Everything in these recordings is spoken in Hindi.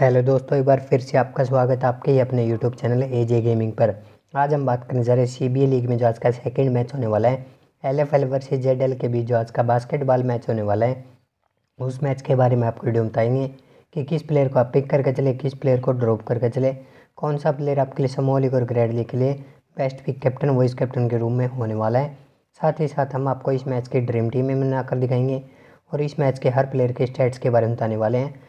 हेलो दोस्तों एक बार फिर से आपका स्वागत है आपके ही अपने YouTube channel A J gaming पर आज हम बात करने जा रहे हैं सी बी लीग में जो आज का सेकेंड मैच होने वाला है L F L versus Z L के बीच जो आज का बास्केटबॉल मैच होने वाला है उस मैच के बारे में आपको वीडियो बताएंगे कि किस प्लेयर को आप पिक करके चले किस प्लेयर को ड्रॉप करके चले कौन सा प्लेयर आपके लिए समूह लीग और ग्रेड लीग के लिए best pick captain vice captain के रूम में होने वाला है साथ ही साथ हम आपको इस मैच की ड्रीम टीम में बनाकर दिखाएंगे और इस मैच के हर प्लेयर के स्टेट्स के बारे में बताने वाले हैं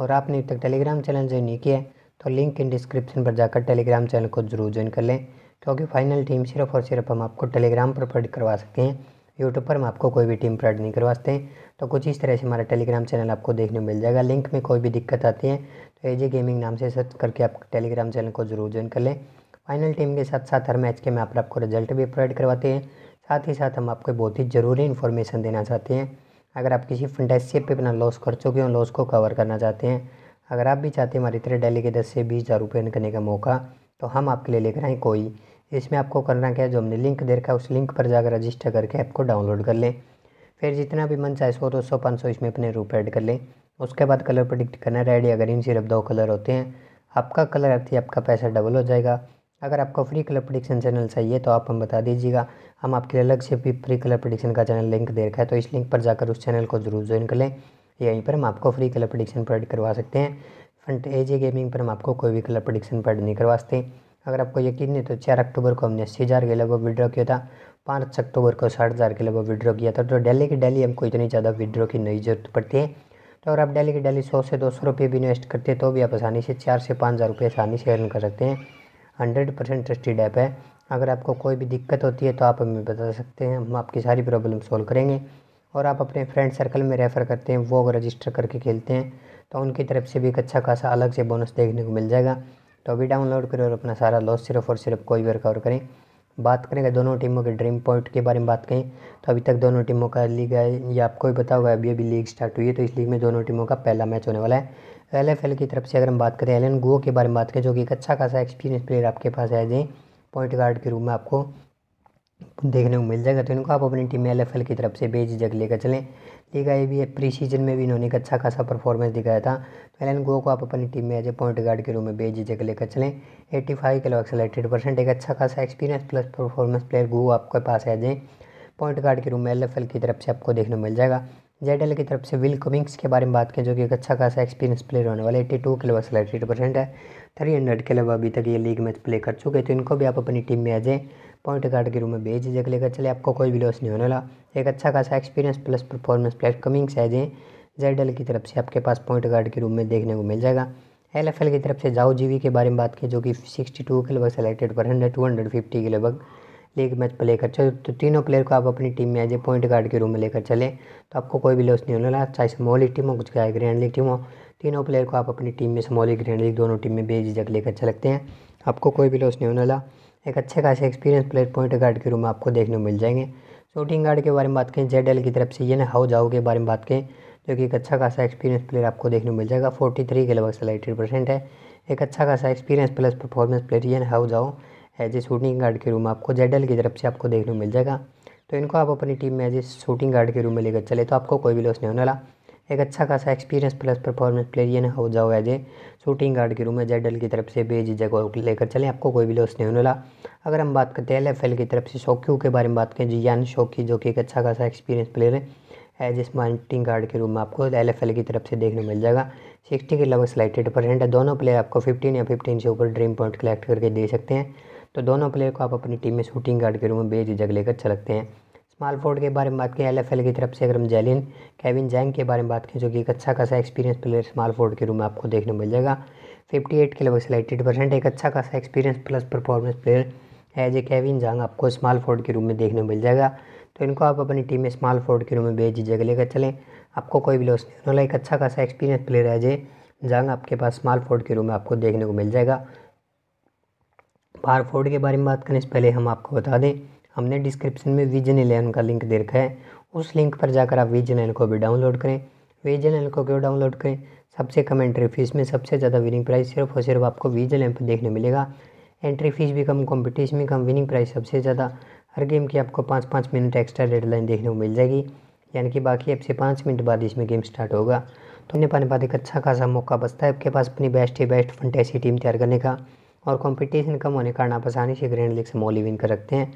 और आपने अब तक टेलीग्राम चैनल ज्वाइन नहीं किया तो लिंक इन डिस्क्रिप्शन पर जाकर टेलीग्राम चैनल को जरूर ज्वाइन कर लें क्योंकि फाइनल टीम सिर्फ और सिर्फ हम आपको टेलीग्राम पर प्रोवाइड करवा सकते हैं यूट्यूब पर हम आपको कोई भी टीम प्रोवाइड नहीं करवा सकते तो कुछ इस तरह से हमारा टेलीग्राम चैनल आपको देखने मिल जाएगा लिंक में कोई भी दिक्कत आती है तो ए गेमिंग नाम से सर्च करके आप टेलीग्राम चैनल को जरूर ज्वाइन कर लें फाइनल टीम के साथ साथ हर मैच के मैं आपको रिजल्ट भी प्रोवाइड करवाते हैं साथ ही साथ हम आपको बहुत ही ज़रूरी इन्फॉर्मेशन देना चाहते हैं अगर आप किसी फंडेसिप पे अपना लॉस कर चुके हैं लॉस को कवर करना चाहते हैं अगर आप भी चाहते हैं हमारी तरह डेली के दस से बीस हज़ार रुपये करने का मौका तो हम आपके लिए लेकर आए कोई इसमें आपको करना क्या है जो हमने लिंक दे रखा है उस लिंक पर जाकर रजिस्टर करके ऐप को डाउनलोड कर लें फिर जितना भी मन चाहे सौ दो सौ पाँच सौ इसमें अपने रूप ऐड कर लें उसके बाद कलर प्रोडिक्ट करना रेड या ग्रीन सिर्फ दो कलर होते हैं आपका कलर अर्थी आपका पैसा डबल हो जाएगा अगर आपको फ्री कलर प्रडिक्शन चैनल चाहिए तो आप हम बता दीजिएगा हम आपके लिए अलग से भी फ्री कलर प्रडिक्शन का चैनल लिंक दे रखा है तो इस लिंक पर जाकर उस चैनल को जरूर ज्वाइन कर लें यहीं पर हम आपको फ्री कलर प्रडिक्शन प्रोवाइड करवा सकते हैं फ्रंट एजे गेमिंग पर हम आपको कोई भी कलर प्रडिक्शन प्रोवाइड नहीं करवा सकते अगर आपको यकीन नहीं तो चार अक्टूबर को हमने अस्सी हज़ार के लगभग विड्रॉ किया था पाँच अक्टूबर को साठ हज़ार के लगभग विड्रॉ किया था तो डेली की डेली हमको इतनी ज़्यादा विड्रॉ की नई जरूरत पड़ती है तो अगर आप डेली की डेली सौ से दो सौ रुपये भी इन्वेस्ट करते हैं तो भी आप आसानी से चार से पाँच हज़ार रुपये आसानी से अर्न कर सकते हैं हंड्रेड परसेंट ट्रस्टेड ऐप है अगर आपको कोई भी दिक्कत होती है तो आप हमें बता सकते हैं हम आपकी सारी प्रॉब्लम सॉल्व करेंगे और आप अपने फ्रेंड सर्कल में रेफ़र करते हैं वो अगर रजिस्टर करके खेलते हैं तो उनकी तरफ से भी एक अच्छा खासा अलग से बोनस देखने को मिल जाएगा तो अभी डाउनलोड करें और अपना सारा लॉस सिर्फ और सिर्फ कोई भी रिकवर करें बात करें अगर दोनों टीमों के ड्रीम पॉइंट के बारे में बात करें तो अभी तक दोनों टीमों का लीग है या आपको भी पता अभी अभी लीग स्टार्ट हुई है तो इस लीग में दोनों टीमों का पहला मैच होने वाला है एल एफ एल की तरफ से अगर हम बात करें एलन गो के बारे में बात करें जो कि एक अच्छा खासा एक्सपीरियंस प्लेयर आपके पास है जे पॉइंट गार्ड के रूप में आपको देखने को मिल जाएगा तो इनको आप अपनी टीम में एल की तरफ से जग लेकर चलें लीगा ये भी प्री सीजन में भी इन्होंने एक अच्छा खासा परफॉर्मेंस दिखाया था तो एलन गो को आप अपनी टीम में एज ए पॉइंट गार्ड के रूप में जग लेकर चलें एट्टी फाइव किलो एक्सेलेटेड परसेंट एक अच्छा खासा एक्सपीरियंस प्लस परफॉर्मेंस प्लेयर गो आपके पास है ए पॉइंट गार्ड के रूप में एल की तरफ से आपको देखने को मिल जाएगा जेड की तरफ से विल कमिंग्स के बारे में बात करें जो कि एक अच्छा खासा एक्सपीरियंस प्लेयर होने वाला एट्टी टू के लगभग सेलेक्टेड परसेंट है थ्री हंड्रेड के लगभग अभी तक ये लीग मैच प्ले कर चुके तो इनको भी आप अपनी टीम में आज पॉइंट गार्ड के रूम में भेज दीजिए लेकर चले आपको कोई भी लॉस नहीं होने वाला एक अच्छा खासा experience plus performance player Cummings आ जे जेड की तरफ से आपके पास पॉइंट गार्ड के रूम में देखने को मिल जाएगा एल की तरफ से जाओ जीवी के बारे में बात की जो कि सिक्सटी टू के लगभग सेलेक्टेड पर हंड्रेड टू हंड्रेड फिफ्टी के लगभग लीग मैच प्ले कर चले तो तीनों प्लेयर को आप अपनी टीम में एज ए पॉइंट गार्ड के रूम में लेकर चलें तो आपको कोई भी लॉस नहीं होने वाला चाहे स्मॉल लीग टीम हो कुछ क्या ग्रैंड लीग टीम हो तीनों प्लेयर को आप अपनी टीम में स्मॉल लीग ग्रैंड लीग दोनों टीम में बेझिझक लेकर चलते हैं आपको कोई भी लॉस नहीं होने वाला एक अच्छे खासे एक्सपीरियंस प्लेयर पॉइंट गार्ड के रूम में आपको देखने को मिल जाएंगे शूटिंग गार्ड के बारे में बात करें जेड की तरफ से ये ना हाउ जाओ के बारे में बात करें जो कि एक अच्छा खासा एक्सपीरियंस प्लेयर आपको देखने को मिल जाएगा फोर्टी थ्री के लगभग सेलेक्टेड परसेंट है एक अच्छा खासा एक्सपीरियंस प्लस परफॉर्मेंस प्लेयर ये ना हाउ जाओ एज ए शूटिंग गार्ड के रूम में आपको जेडल की तरफ से आपको देखने को मिल जाएगा तो इनको आप अपनी टीम में एज ए शूटिंग गार्ड के रूम में लेकर चले तो आपको कोई भी लॉस नहीं होने वाला एक अच्छा खासा एक्सपीरियंस प्लस परफॉर्मेंस प्लेयर ये ना हो जाओ एज ए शूटिंग गार्ड के रूम में जेडल की तरफ से जगह लेकर चलें आपको कोई भी लॉस नहीं होने वाला अगर हम बात करते हैं एल की तरफ से शौकीू के बारे में बात करें जी यान शौकी जो कि एक अच्छा खासा एक्सपीरियंस प्लेयर है एज स्मार्टिंग गार्ड के रूम में आपको एल एफ एल की तरफ से देखने मिल जाएगा सिक्सटी के लगभग स्लाइटेड परसेंट है दोनों प्लेयर आपको फिफ्टीन या फिफ्टीन से ऊपर ड्रीम पॉइंट कलेक्ट करके दे सकते हैं तो दोनों प्लेयर को आप अपनी टीम में शूटिंग गार्ड के रूप में बेझिझक लेकर चलते अच्छा हैं स्मॉल फोर्ड के बारे में बात की एल एफ एल की तरफ से अगर हम जैलिन केविन जैंग के बारे में बात की जो कि एक अच्छा खासा एक्सपीरियंस प्लेयर स्मॉल फोर्ड के रूप में आपको देखने को मिल जाएगा फिफ्टी एट के लगभग सिलेक्टेड परसेंट एक अच्छा खासा experience plus performance player as a Kevin जैंग आपको स्मॉल फोर्ड के रूम में देखने को मिल जाएगा तो इनको आप अपनी टीम में स्मॉल फोर्ड के रूम में बेझिझक लेकर चलें आपको कोई भी लॉस नहीं होने एक अच्छा खासा एक्सपीरियंस प्लेयर एज ए जंग आपके पास स्मॉल फोर्ड के रूम में आपको देखने को मिल जाएगा फोर्ड के बारे में बात करने से पहले हम आपको बता दें हमने डिस्क्रिप्शन में विजन एलेवन का लिंक दे रखा है उस लिंक पर जाकर आप विजन एल को भी डाउनलोड करें विजन एल को क्यों डाउनलोड करें सबसे कम एंट्री फीस में सबसे ज़्यादा विनिंग प्राइस सिर्फ और सिर्फ आपको विजन एल पर देखने मिलेगा एंट्री फीस भी कम कॉम्पिटिशन भी कम विनिंग प्राइस सबसे ज़्यादा हर गेम की आपको पाँच पाँच मिनट एक्स्ट्रा डेडलाइन देखने को मिल जाएगी यानी कि बाकी अब से पाँच मिनट बाद इसमें गेम स्टार्ट होगा तो उन्हें पाने बाद एक अच्छा खासा मौका बचता है आपके पास अपनी बेस्ट ही बेस्ट फंटेसी टीम तैयार करने का और कंपटीशन कम होने के कारण आप आसानी से ग्रैंड लीग से मॉली विन कर रखते हैं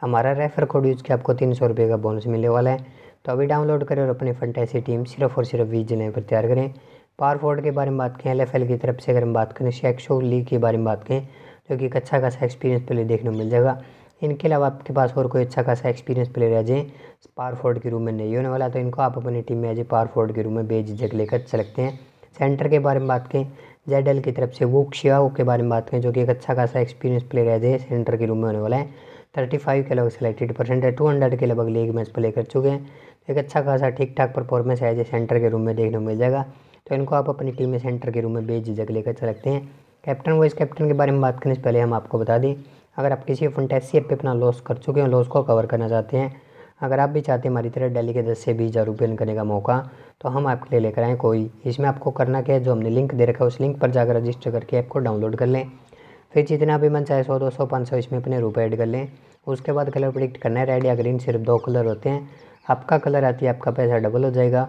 हमारा रेफर कोड यूज किया आपको तीन सौ रुपये का बोनस मिलने वाला है तो अभी डाउनलोड करें और अपनी फंटेसी टीम सिर्फ और सिर्फ बीस जिले पर तैयार करें पावर फोर्ड के बारे में बात करें एल की तरफ से अगर हम बात करें शो लीग के बारे में बात करें जो कि एक अच्छा खासा एक्सपीरियंस प्लेयर देखने को मिल जाएगा इनके अलावा आपके पास और कोई अच्छा खासा एक्सपीरियंस प्लेयर जाए पावर फोर्ड के रूम में नहीं होने वाला तो इनको आप अपनी टीम में आज ए पावर फोर्ड के रूम में बेझिझक लेकर चलते हैं सेंटर के बारे में बात करें जेड की तरफ से वो शिवागो के बारे में बात करें जो कि एक अच्छा खासा एक्सपीरियंस प्लेयर है जय सेंटर के रूम में होने वाला है थर्टी फाइव के लगभग सेलेक्टेड परसेंट है टू हंड्रेड के लगभग लीग मैच प्ले कर चुके हैं एक अच्छा खासा ठीक ठाक परफॉर्मेंस है जैसे सेंटर के रूम में देखने को मिल जाएगा तो इनको आप अपनी टीम में सेंटर के रूम में जगह लेकर चल सकते हैं कैप्टन वाइस कैप्टन के बारे में बात करने से पहले हम आपको बता दें अगर आप किसी फंटेसी एप पर अपना लॉस कर चुके हैं लॉस को कवर करना चाहते हैं अगर आप भी चाहते हैं हमारी तरह डेली के दस से बीस हज़ार रुपये करने का मौका तो हम आपके लिए लेकर आएँ कोई इसमें आपको करना क्या है जो हमने लिंक दे रखा है उस लिंक पर जाकर रजिस्टर करके ऐप को डाउनलोड कर लें फिर जितना भी मन चाहे सौ दो सौ पाँच सौ इसमें अपने रुपये ऐड कर लें उसके बाद कलर प्रडिक्ट करना है रेड या ग्रीन सिर्फ दो कलर होते हैं आपका कलर आती है आपका पैसा डबल हो जाएगा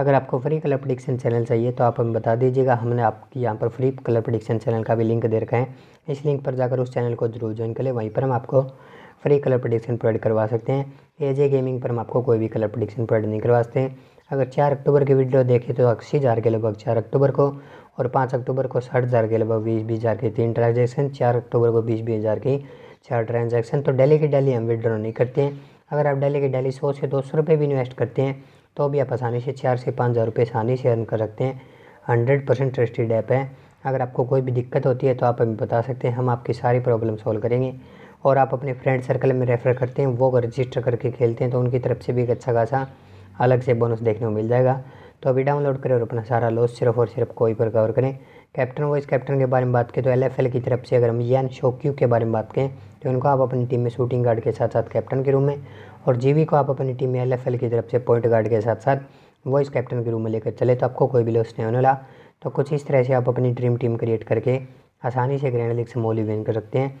अगर आपको फ्री कलर प्रडिक्शन चैनल चाहिए तो आप हमें बता दीजिएगा हमने आपकी यहाँ पर फ्री कलर प्रडिक्शन चैनल का भी लिंक दे रखा है इस लिंक पर जाकर उस चैनल को जरूर ज्वाइन कर लें वहीं पर हम आपको फ्री कलर प्रोडिक्शन प्रोवाइड करवा सकते हैं एजे गेमिंग पर हम आपको कोई भी कलर प्रोडिक्शन प्रोवाइड नहीं करवा सकते हैं अगर चार अक्टूबर की वीडियो देखें तो अस्सी हज़ार के लगभग चार अक्टूबर को और पाँच अक्टूबर को साठ हज़ार के लगभग बीस बीस हज़ार की तीन ट्रांजेक्शन चार अक्टूबर को बीस बीस हज़ार की चार ट्रांजेक्शन तो डेली की डेली हम विड्रॉ नहीं करते हैं अगर आप डेली की डेली सौ से दो सौ रुपये भी इन्वेस्ट करते हैं तो भी आप आसानी से चार से पाँच हज़ार रुपये आसानी से अर्न कर सकते हैं हंड्रेड परसेंट ट्रस्टेड ऐप है अगर आपको कोई भी दिक्कत होती है तो आप हमें बता सकते हैं हम आपकी सारी प्रॉब्लम सॉल्व करेंगे और आप अपने फ्रेंड सर्कल में रेफ़र करते हैं वो अगर रजिस्टर करके खेलते हैं तो उनकी तरफ से भी एक अच्छा खासा अलग से बोनस देखने को मिल जाएगा तो अभी डाउनलोड करें और अपना सारा लॉस सिर्फ और सिर्फ कोई पर कवर करें कैप्टन वाइस कैप्टन के बारे में बात करें तो एल की तरफ से अगर हम यान शोक्यू के बारे में बात करें तो उनको आप अपनी टीम में शूटिंग गार्ड के साथ साथ कैप्टन के रूम में और जीवी को आप अपनी टीम में एल की तरफ से पॉइंट गार्ड के साथ साथ वॉइस कैप्टन के रूम में लेकर चले तो आपको कोई भी लॉस नहीं होने लगा तो कुछ इस तरह से आप अपनी ड्रीम टीम क्रिएट करके आसानी से ग्रैंड लीग से मोली विन कर सकते हैं